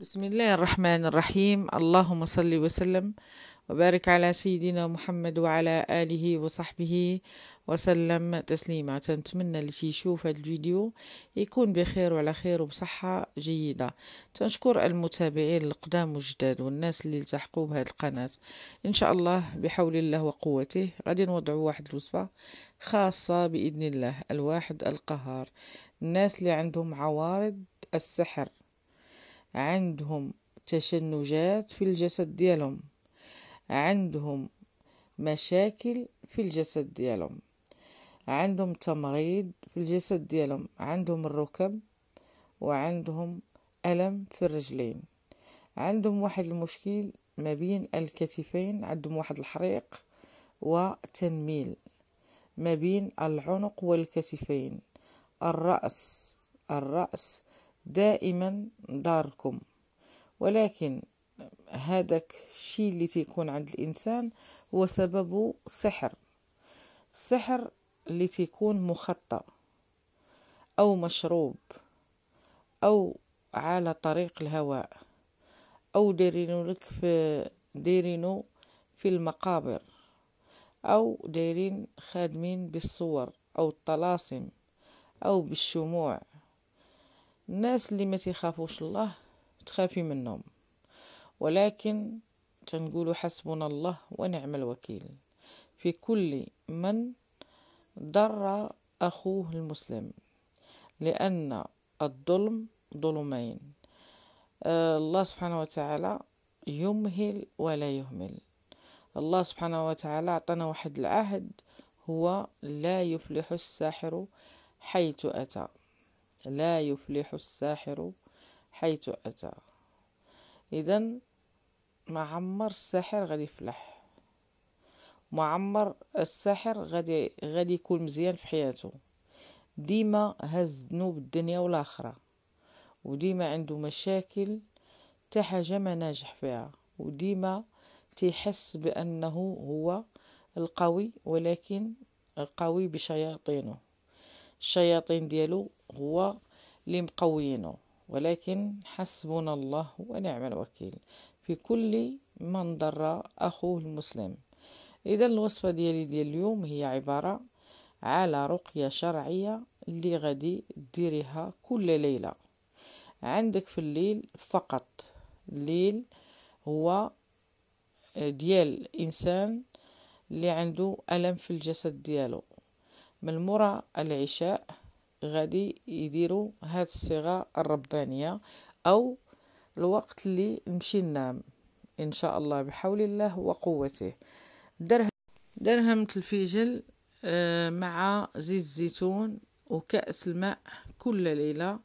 بسم الله الرحمن الرحيم اللهم صل وسلم وبارك على سيدنا محمد وعلى آله وصحبه وسلم تسليما تنتمنى اللي يشوف هذا الفيديو يكون بخير وعلى خير وبصحة جيدة تنشكر المتابعين القدام والجداد والناس اللي التحقوا بهذه القناة إن شاء الله بحول الله وقوته غادي نوضعوا واحد الوصفة خاصة بإذن الله الواحد القهار الناس اللي عندهم عوارض السحر عندهم تشنجات في الجسد ديالهم عندهم مشاكل في الجسد ديالهم عندهم تمريض في الجسد ديالهم عندهم الركب وعندهم ألم في الرجلين عندهم واحد المشكل ما بين الكتفين عندهم واحد الحريق وتنميل ما بين العنق والكتفين الرأس الرأس دائما داركم ولكن هذاك الشيء اللي تيكون عند الانسان هو سببه سحر السحر اللي تيكون مخطى او مشروب او على طريق الهواء او دايرينو لك في دايرينو في المقابر او دايرين خادمين بالصور او الطلاسم او بالشموع الناس اللي ما تيخافوش الله تخافي منهم ولكن تنقولوا حسبنا الله ونعم الوكيل في كل من ضر أخوه المسلم لأن الظلم ظلمين آه، الله سبحانه وتعالى يمهل ولا يهمل الله سبحانه وتعالى أعطانا واحد العهد هو لا يفلح الساحر حيث أتى لا يفلح الساحر حيث أتى إذا معمر الساحر غادي يفلح معمر الساحر غادي غادي يكون مزيان في حياته ديما هز ذنوب الدنيا والاخره وديما عنده مشاكل حتى حاجه ما ناجح فيها وديما تيحس بانه هو القوي ولكن القوي بشياطينه الشياطين ديالو هو اللي مقوينه ولكن حسبنا الله ونعم الوكيل في كل من ضر أخوه المسلم إذا الوصفة ديالي ديال اليوم هي عبارة على رقية شرعية اللي غادي ديريها كل ليلة عندك في الليل فقط الليل هو ديال إنسان اللي عنده ألم في الجسد ديالو من مورا العشاء غادي يديروا هاد الصيغه الربانيه او الوقت اللي نمشي ننام ان شاء الله بحول الله وقوته درهم درهم الفجل آه، مع زيت الزيتون وكأس الماء كل ليلة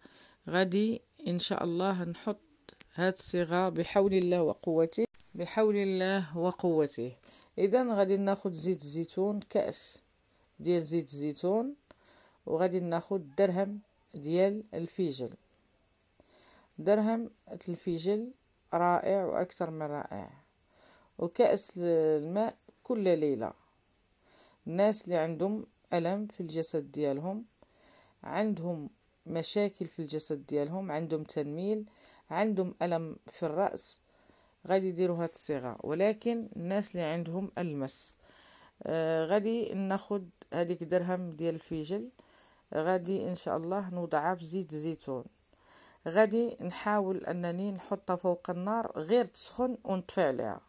غادي إن شاء الله نحط هاد الصيغة بحول الله وقوته بحول الله وقوته إذا غادي ناخد زيت الزيتون كأس ديال زيت الزيتون وغادي ناخد درهم ديال الفيجل درهم الفيجل رائع واكثر من رائع وكأس الماء كل ليلة الناس اللي عندهم ألم في الجسد ديالهم عندهم مشاكل في الجسد ديالهم عندهم تنميل عندهم ألم في الرأس غادي يديروا هاد الصيغه ولكن الناس اللي عندهم المس آه غادي ناخد هذيك درهم ديال الفجل غادي ان شاء الله نوضعها في زيت الزيتون غادي نحاول انني نحطها فوق النار غير تسخن ونطفي عليها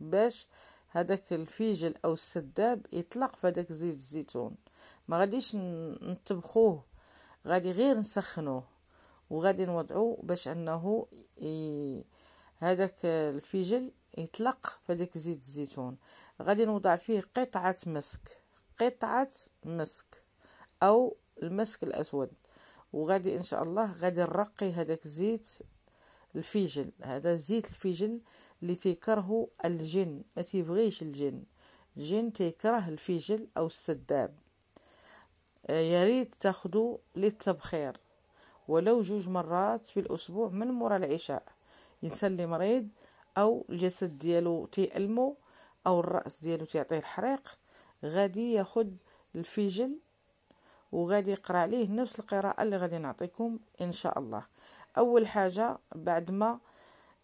باش هذاك الفيجل او السداب يطلق في هذاك زيت الزيتون ما غاديش نطبخوه غادي غير نسخنوه وغادي نوضعو باش انه ي... هذاك الفيجل يطلق في هذاك زيت الزيتون غادي نوضع فيه قطعه مسك قطعة مسك أو المسك الأسود وغادي إن شاء الله غادي نرقي هذاك زيت الفيجل هذا زيت الفيجل اللي تيكرهو الجن ما تيبغيش الجن الجن تيكره الفيجل أو السداب آه، يا ريت تاخدو للتبخير ولو جوج مرات في الأسبوع من مورا العشاء الإنسان اللي مريض أو الجسد ديالو تيألمو أو الرأس ديالو تيعطيه الحريق غادي ياخد الفيجل وغادي يقرا عليه نفس القراءه اللي غادي نعطيكم ان شاء الله اول حاجه بعد ما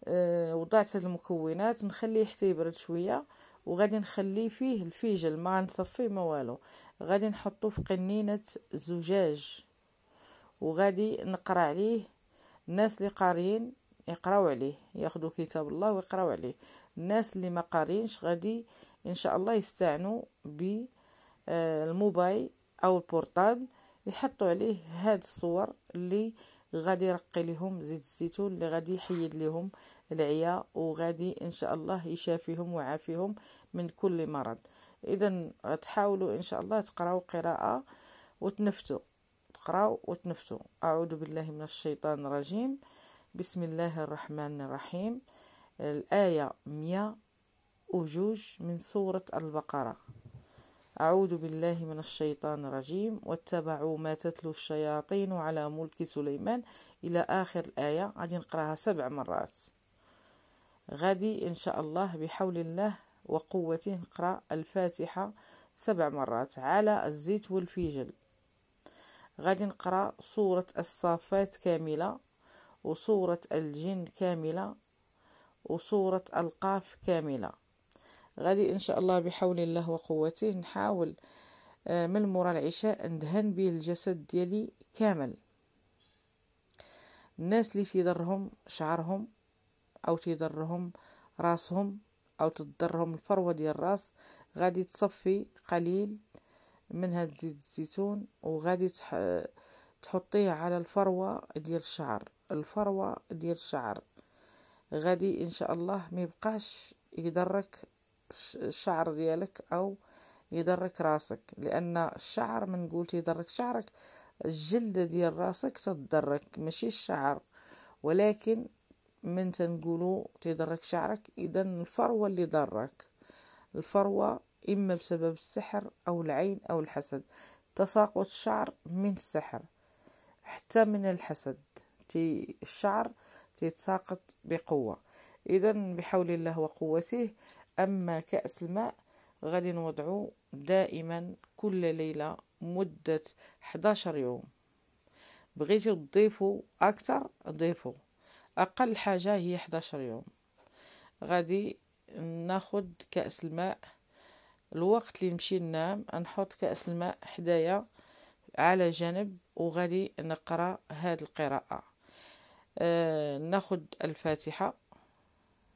آه، وضعت هاد المكونات نخليه حتى يبرد شويه وغادي نخلي فيه الفيجل ما غنصفيه ما والو غادي نحطو في قنينه زجاج وغادي نقرا عليه الناس اللي قارين يقراو عليه ياخذوا كتاب الله ويقراو عليه الناس اللي ما قارينش غادي ان شاء الله يستعنوا بالموبايل او البورتاب يحطوا عليه هاد الصور اللي غادي يرقي لهم زيت الزيتون اللي غادي يحيد لهم العيا وغادي ان شاء الله يشافيهم ويعافيهم من كل مرض اذا تحاولوا ان شاء الله تقراو قراءه وتنفتوا تقراو وتنفتوا اعوذ بالله من الشيطان الرجيم بسم الله الرحمن الرحيم الايه 100 وجوج من سوره البقره أعوذ بالله من الشيطان الرجيم واتبعوا ما تتلو الشياطين على ملك سليمان إلى آخر الآية غادي نقراها سبع مرات غادي إن شاء الله بحول الله وقوته نقرأ الفاتحة سبع مرات على الزيت والفيجل غادي نقرأ سورة الصافات كاملة وسورة الجن كاملة وسورة القاف كاملة غادي ان شاء الله بحول الله وقوته نحاول آه، من مورا العشاء ندهن به الجسد ديالي كامل الناس اللي تيضرهم شعرهم او تيضرهم راسهم او تضرهم الفروه ديال الراس غادي تصفي قليل من هاد زيت الزيتون وغادي تحطيه على الفروه ديال الشعر الفروه ديال الشعر غادي ان شاء الله ما يبقاش يضرك الشعر ديالك أو يضرك راسك لأن الشعر من قلت يدرك شعرك الجلد ديال راسك تضرك ماشي الشعر ولكن من تنقولو تدرك شعرك إذا الفروة اللي ضرك الفروة إما بسبب السحر أو العين أو الحسد تساقط الشعر من السحر حتى من الحسد تي الشعر تيتساقط بقوة إذا بحول الله وقوته أما كأس الماء غادي نوضعو دائما كل ليلة مدة 11 يوم بغيتي تضيفو أكثر ضيفو أقل حاجة هي 11 يوم غادي ناخد كأس الماء الوقت اللي نمشي ننام نحط كأس الماء حدايا على جنب وغادي نقرا هاد القراءة آه ناخد الفاتحة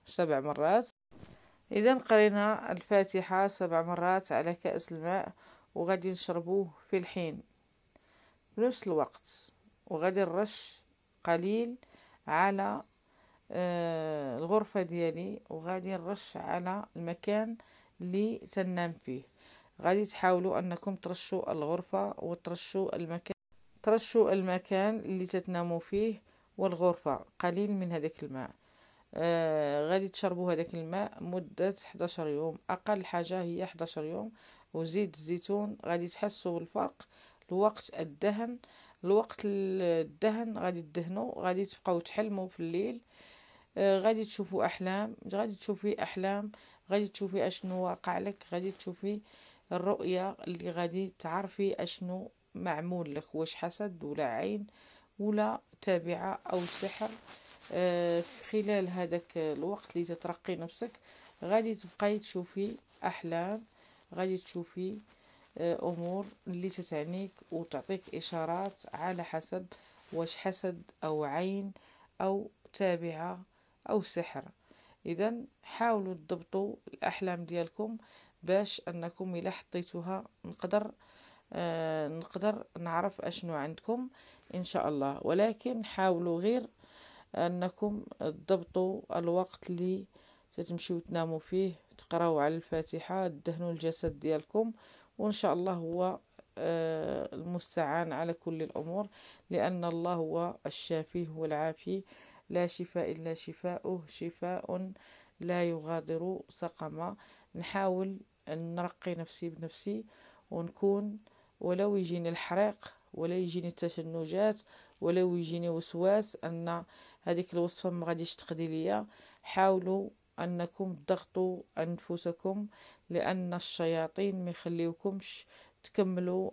سبع مرات إذا قرينا الفاتحة سبع مرات على كأس الماء وغادي نشربوه في الحين في نفس الوقت وغادي نرش قليل على آه، الغرفة ديالي وغادي نرش على المكان اللي تنام فيه غادي تحاولوا انكم ترشوا الغرفة وترشوا المكان ترشوا المكان اللي تتناموا فيه والغرفة قليل من هذاك الماء آه غادي تشربوا هذاك الماء مده 11 يوم اقل حاجه هي 11 يوم وزيت الزيتون غادي تحسوا بالفرق الوقت الدهن الوقت الدهن غادي تدهنوا غادي تبقاو تحلموا في الليل آه غادي تشوفوا احلام غادي تشوفي احلام غادي تشوفي اشنو واقع لك غادي تشوفي الرؤيه اللي غادي تعرفي اشنو معمول لك واش حسد ولا عين ولا تابعه او سحر آه، خلال هذاك الوقت اللي تترقي نفسك غادي تبقاي تشوفي احلام غادي تشوفي آه، امور اللي تتعنيك وتعطيك اشارات على حسب واش حسد او عين او تابعه او سحر اذا حاولوا تضبطوا الاحلام ديالكم باش انكم الا حطيتوها نقدر آه نقدر نعرف اشنو عندكم ان شاء الله ولكن حاولوا غير انكم تضبطوا الوقت اللي تتمشيو تناموا فيه تقراو على الفاتحه تدهنوا الجسد ديالكم وان شاء الله هو آه، المستعان على كل الامور لان الله هو الشافي هو العافي لا شفاء الا شفاؤه شفاء لا يغادر سقما نحاول نرقي نفسي بنفسي ونكون ولو يجيني الحريق ولا يجيني التشنجات ولو يجيني وسواس ان هذيك الوصفه ما غاديش تقضي ليا حاولوا انكم تضغطوا انفسكم لان الشياطين ما يخليوكمش تكملوا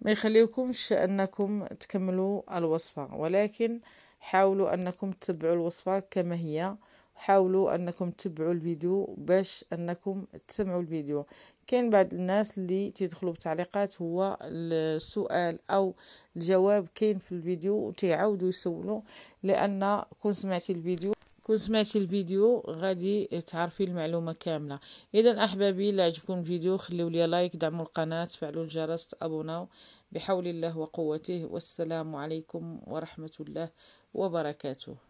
ما يخليوكمش انكم تكملوا الوصفه ولكن حاولوا انكم تتبعوا الوصفه كما هي حاولوا انكم تتبعوا الفيديو باش انكم تسمعوا الفيديو كاين بعض الناس اللي تيدخلوا بالتعليقات هو السؤال او الجواب كاين في الفيديو وتيعاودوا يسولوا لان كون سمعتي الفيديو كون سمعتي الفيديو غادي تعرفي المعلومه كامله اذا احبابي الا عجبكم الفيديو خليو لي لايك دعموا القناه فعلوا الجرس تابوناو بحول الله وقوته والسلام عليكم ورحمه الله وبركاته